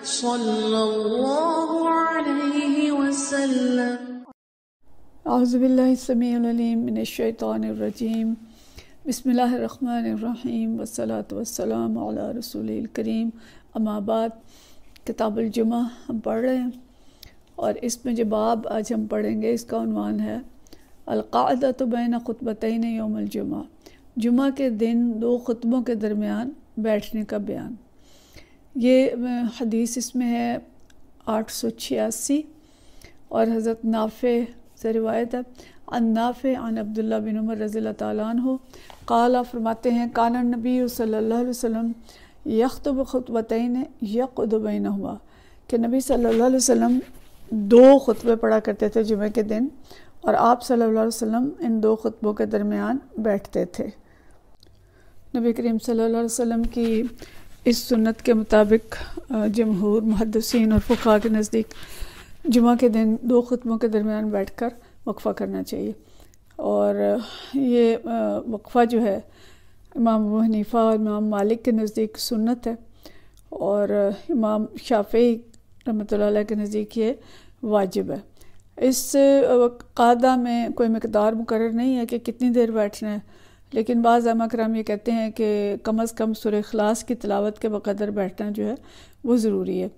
अज़बिल्लिसमीम बसमीम वसलात वसलाम रसूल करीम अमाबाद किताबुलजुमा हम पढ़ रहे हैं और इसमें जो बाब आज हम पढ़ेंगे इसका उनवान है अलकाद तो बैन ख़ुतबतन योमलजुमा जुमा के दिन दो खुतबों के दरमियान बैठने का बयान ये हदीस इसमें है आठ सौ छियासी और हज़रत नाफ़े से रिवायत है अन्नाफ़ अन अब्दुल्ला बिन उमर रज़ी तैन हो काला फरमाते हैं काना नबी सल्ला वसम यखतब खुतबतैन यकदबैन हुआ कि नबी सल्लल्लाहु अलैहि वसल्लम दो खुतबे पढ़ा करते थे जुमे के दिन और आप सल्लल्लाहु अलैहि वसल्लम इन दो खुतबों के दरमियान बैठते थे नबी करीम सल्लल्लाहु अलैहि वसल्लम की इस सुन्नत के मुताबिक जमहूर मुहदसिन और फ़ुका के नज़दीक जुमा के दिन दो ख़ुतबों के दरमियान बैठ कर वक्फ़ा करना चाहिए और ये वक्फ़ा जो है इमाम अबू हनीफ़ा और इमाम मालिक के नज़दीक सुन्नत है और इमाम शाफी रमत के नज़दीक ये वाजिब है इस कादा में कोई मकदार मुकर नहीं है कि कितनी देर बैठना है लेकिन बाज़ आमा कराम ये कहते हैं कि कम अज़ कम सुर खलास की तलावत के बकदर बैठना जो है वो ज़रूरी है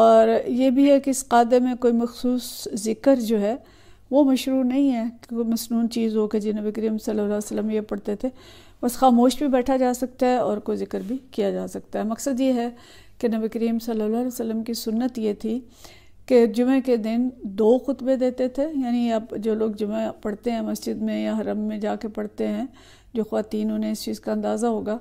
और ये भी है कि इस कादे में कोई मखसूस ज़िक्र जो है वो मशरू नहीं है कि कोई मसनून चीज़ हो कि जिन करीम वसल्लम ये पढ़ते थे बस खामोश भी बैठा जा सकता है और कोई ज़िक्र भी किया जा सकता है मकसद ये है कि नबी करीम सल्लल्लाहु अलैहि वसल्लम की सुन्नत ये थी कि जुमे के दिन दो खुतबे देते थे यानी अब जो लोग जुमे पढ़ते हैं मस्जिद में या हरम में जा के पढ़ते हैं जो ख़वान उन्हें इस चीज़ का अंदाज़ा होगा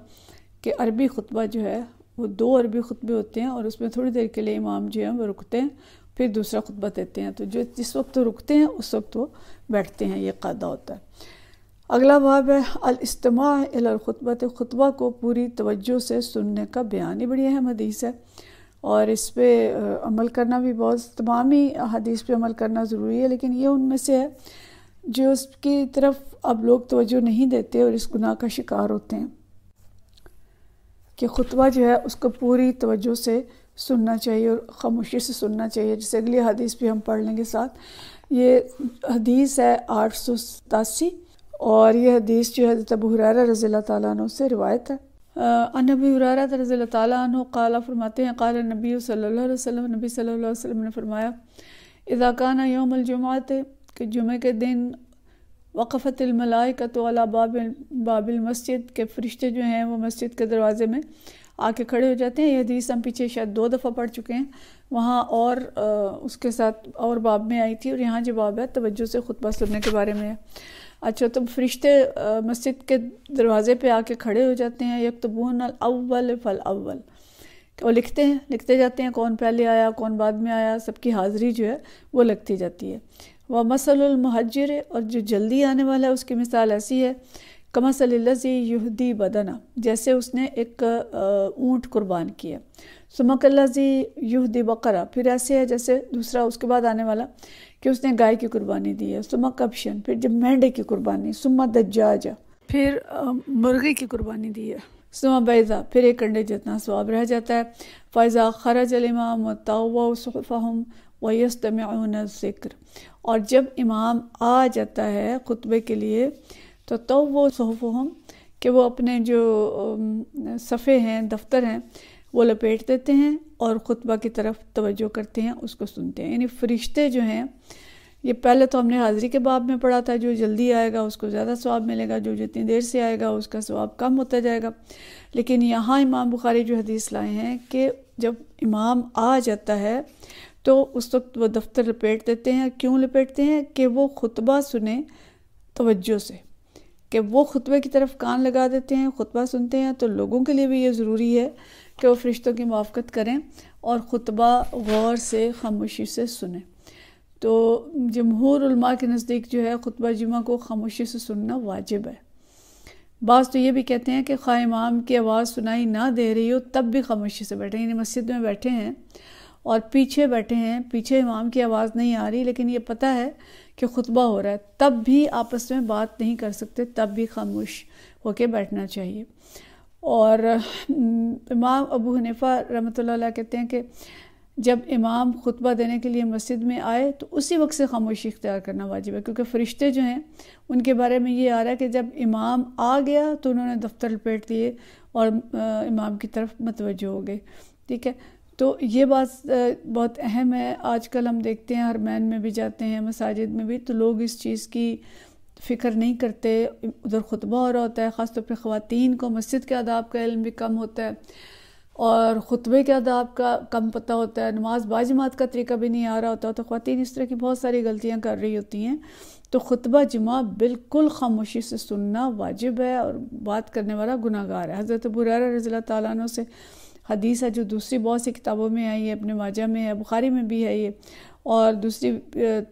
कि अरबी खुतबा जो है वो दो अरबी खुतबे होते हैं और उसमें थोड़ी देर के लिए इमाम जो है वो रुकते हैं फिर दूसरा खुतबा देते हैं तो जो जिस वक्त वो रुकते हैं उस वक्त वो बैठते हैं ये कायदा होता है अगला बाब है अलस्तमा अलखतबत तो खुतबा को पूरी तवज्जो से सुनने का बयान ही बड़ी अहम हदीस है और इस पर अमल करना भी बहुत तमाम ही हदीस पे अमल करना ज़रूरी है लेकिन ये उनमें से है जो उसकी तरफ अब लोग तोज्जो नहीं देते और इस गुनाह का शिकार होते हैं कि खुतबा जो है उसको पूरी तवज्जो से सुनना चाहिए और खामोशी से सुनना चाहिए जैसे अगली हदीस भी हम पढ़ लेंगे साथ ये हदीस है आठ सौ सतासी और ये हदीस जो है हज़रत अबू हुरैरा रज़ी अल्लाह से रिवायत है અનબુ રહારા તરઝિલા તલા અનો કાલ ફરમાતે હે કાલ નબી સલ્લલ્લાહુ અલહી વ સલ્લમ નબી સલ્લલ્લાહુ અલહી સલ્લમ ને ફરમાયા ઇઝા કાન યૌમ અલ જુમાતે કે જુમે કે દિન વકફત અલ મલાયકાતુ અલા બાબ અલ બબ અલ મસ્જિદ કે ફરિશ્તે જો હે વો મસ્જિદ કે દરવાજે મે આ કે ખડે હો જાતે હે યહ હદીસ આમ પીછે શayad દો દફા પડ ચુકે હે વહા ઓર ઉસ કે સાથ ઓર બાબ મે આઈ થી ઓર યહાં જવાબ હૈ તવज्जु સે ખુતબા સુનને કે બારે મે अच्छा तो फरिश्ते मस्जिद के दरवाजे पे आके खड़े हो जाते हैं बोन अव्वल फल अव्वल वो लिखते हैं लिखते जाते हैं कौन पहले आया कौन बाद में आया सबकी हाज़िरी जो है वो लगती जाती है वह मसलमहजर और जो जल्दी आने वाला है उसकी मिसाल ऐसी है कमा सल्लजी यहदी बदना जैसे उसने एक ऊँट कुर्बान किया सुमकल्लाजी यहदी बकरा फिर ऐसे है जैसे दूसरा उसके बाद आने वाला कि उसने गाय की कुर्बानी दी है सुमा कप्शन फिर जब मेंढे की कुर्बानी सुमा दज्जाजा फिर मुर्गी की कुर्बानी दी है सुमा बैजा फिर एक अंडे जितना स्वाब रह जाता है फ़ैज़ा खरज इमाम तोफ़ाहम वस्तम ज़िक्र और जब इमाम आ जाता है खुतबे के लिए तो तो वो हम कि वो अपने जो सफ़े हैं दफ्तर हैं वो लपेट देते हैं और ख़ुतबा की तरफ तवज्जो करते हैं उसको सुनते हैं यानी फ़रिश्ते जो हैं ये पहले तो हमने हाज़री के बाब में पढ़ा था जो जल्दी आएगा उसको ज़्यादा स्वाब मिलेगा जो जितनी देर से आएगा उसका स्वाब कम होता जाएगा लेकिन यहाँ इमाम बुखारी जो हदीस लाए हैं कि जब इमाम आ जाता है तो उस वक्त वो दफ्तर लपेट देते हैं क्यों लपेटते हैं कि वो खुतबा सुने तोज्जो से कि वो खुतबे की तरफ कान लगा देते हैं खुतबा सुनते हैं तो लोगों के लिए भी ये ज़रूरी है कि वो फरिश्तों की मुआफ़त करें और खुतबा गौर से खामोशी से सुने तो जमहूर के नज़दीक जो है खुतबा जुमा को खामोशी से सुनना वाजिब है बाज़ तो ये भी कहते हैं कि खा इमाम की आवाज़ सुनाई ना दे रही हो तब भी खामोशी से बैठे यानी मस्जिद में बैठे हैं और पीछे बैठे हैं पीछे इमाम की आवाज़ नहीं आ रही लेकिन ये पता है कि खुतबा हो रहा है तब भी आपस में बात नहीं कर सकते तब भी खामोश होके बैठना चाहिए और हम्म, इमाम अबू हनीफा रमत कहते हैं कि जब इमाम खुतबा देने के लिए मस्जिद में आए तो उसी वक्त से खामोशी इख्तियार करना वाजिब है क्योंकि फ़रिश्ते जो हैं उनके बारे में ये आ रहा है कि जब इमाम आ गया तो उन्होंने दफ्तर लपेट दिए और इमाम की तरफ मतवज हो गए ठीक है तो ये बात बहुत अहम है आजकल हम देखते हैं हरमैन में भी जाते हैं मसाजिद में भी तो लोग इस चीज़ की फ़िक्र नहीं करते उधर खुतबा हो रहा होता है ख़ासतौर पर ख़वान को मस्जिद के आदाब का इल्म भी कम होता है और ख़ुतबे के आदाब का कम पता होता है नमाज बाजमात का तरीका भी नहीं आ रहा होता तो ख़वान इस तरह की बहुत सारी गलतियाँ कर रही होती हैं तो खुतबा जुमा बिल्कुल खामोशी से सुनना वाजिब है और बात करने वाला गुनागार है हज़रत बुरार रज़ी तैन से हदीस है जो दूसरी बहुत सी किताबों में आई है अपने माजा में है बुखारी में भी है ये और दूसरी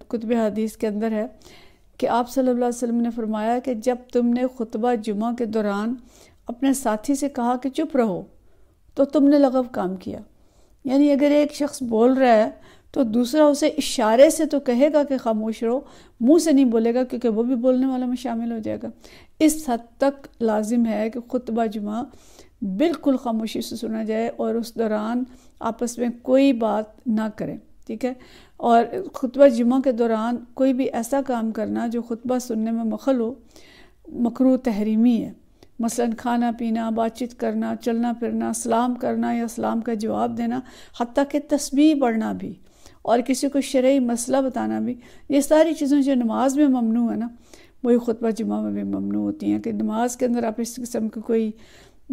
कुतब हदीस के अंदर है कि आप सल्लल्लाहु अलैहि वसल्लम ने फरमाया कि जब तुमने खुतबा जुमा के दौरान अपने साथी से कहा कि चुप रहो तो तुमने लगव काम किया यानी अगर एक शख्स बोल रहा है तो दूसरा उसे इशारे से तो कहेगा कि खामोश रहो मुंह से नहीं बोलेगा क्योंकि वो भी बोलने वालों में शामिल हो जाएगा इस हद तक लाजिम है कि खुतबा जुमा बिल्कुल खामोशी से सुना जाए और उस दौरान आपस में कोई बात ना करें ठीक है और खुतबा जुमा के दौरान कोई भी ऐसा काम करना जो खुतबा सुनने में मखल हो मकरू तहरीमी है मसलन खाना पीना बातचीत करना चलना फिरना सलाम करना या सलाम का जवाब देना हती कि तस्वीर पढ़ना भी और किसी को शरयी मसला बताना भी ये सारी चीज़ें जो नमाज में ममनू है ना वही खुतबा जुमा में भी ममनू होती हैं कि नमाज के अंदर आप इस किस्म की कोई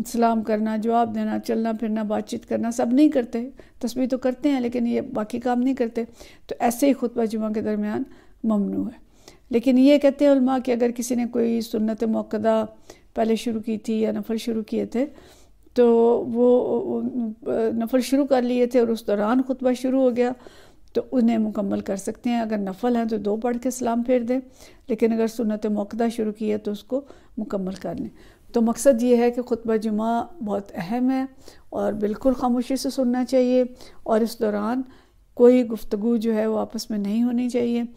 सलाम करना जवाब देना चलना फिरना बातचीत करना सब नहीं करते तस्वीर तो करते हैं लेकिन ये बाकी काम नहीं करते तो ऐसे ही खुतबा जुमा के दरमियान ममनू है लेकिन ये कहते हैं कि अगर किसी ने कोई सुन्नत मौकदा पहले शुरू की थी या नफल शुरू किए थे तो वो नफल शुरू कर लिए थे और उस दौरान खुतबा शुरू हो गया तो उन्हें मुकम्मल कर सकते हैं अगर नफल हैं तो दो पढ़ के सलाम फेर दें लेकिन अगर सुनत मौकदा शुरू की है तो उसको मुकम्मल कर लें तो मकसद ये है कि खुतबा जुमा बहुत अहम है और बिल्कुल खामोशी से सुनना चाहिए और इस दौरान कोई गुफ्तु जो है वो आपस में नहीं होनी चाहिए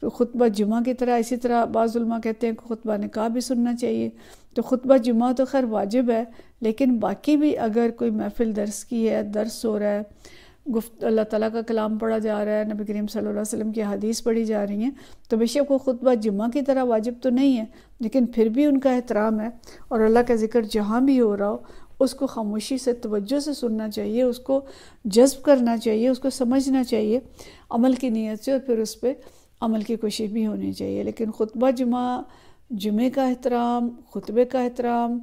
तो खुतबा जुमा की तरह इसी तरह बाज़ुलमा कहते हैं कि खुतबा निकाह भी सुनना चाहिए तो खुतबा जुमा तो खैर वाजिब है लेकिन बाकी भी अगर कोई महफिल दर्स की है दर्स हो रहा है गुफ्त अल्लाह ताला का कलाम पढ़ा जा रहा है नबी करीम सल्लल्लाहु अलैहि वसल्लम की हदीस पढ़ी जा रही हैं तो बेशक वो खुतबा जुम्मा की तरह वाजिब तो नहीं है लेकिन फिर भी उनका एहतराम है और अल्लाह का जिक्र जहाँ भी हो रहा हो उसको खामोशी से तवज्जो से सुनना चाहिए उसको जज्ब करना चाहिए उसको समझना चाहिए अमल की नीयत से और फिर उस पर अमल की कोशिश भी होनी चाहिए लेकिन खुतबा जुमा जुमे का एहतराम खुतबे का एहतराम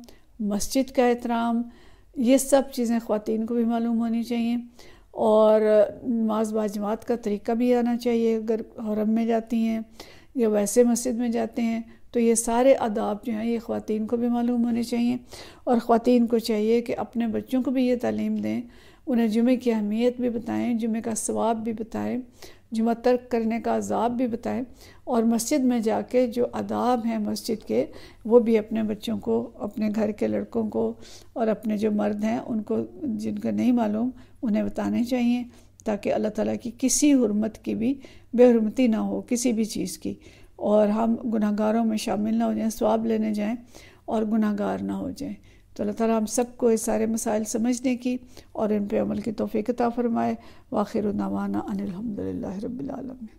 मस्जिद का एहतराम ये सब चीज़ें ख़वान को भी मालूम होनी चाहिए और नमाज बाजमात का तरीका भी आना चाहिए अगर हरम में जाती हैं या वैसे मस्जिद में जाते हैं तो ये सारे आदाब जो हैं ये ख़वान को भी मालूम होने चाहिए और ख़वान को चाहिए कि अपने बच्चों को भी ये तालीम दें उन्हें जुमे की अहमियत भी बताएं जुमे का सवाब भी बताएं जुमा तर्क करने का अजाब भी बताएं और मस्जिद में जाके जो आदाब हैं मस्जिद के वो भी अपने बच्चों को अपने घर के लड़कों को और अपने जो मर्द हैं उनको जिनका नहीं मालूम उन्हें बताने चाहिए ताकि अल्लाह ताला की किसी हरमत की भी बेहरमती ना हो किसी भी चीज़ की और हम गुनाहगारों में शामिल ना हो जाएं स्वाब लेने जाएं और गुनाहगार ना हो जाएं तो अल्लाह ताला हम सबको इस सारे मसाइल समझने की और इन पर अमल की तोफ़ी कता फ़रमाए वाखिर नावाना अनिलहमदिल्ला रबालमी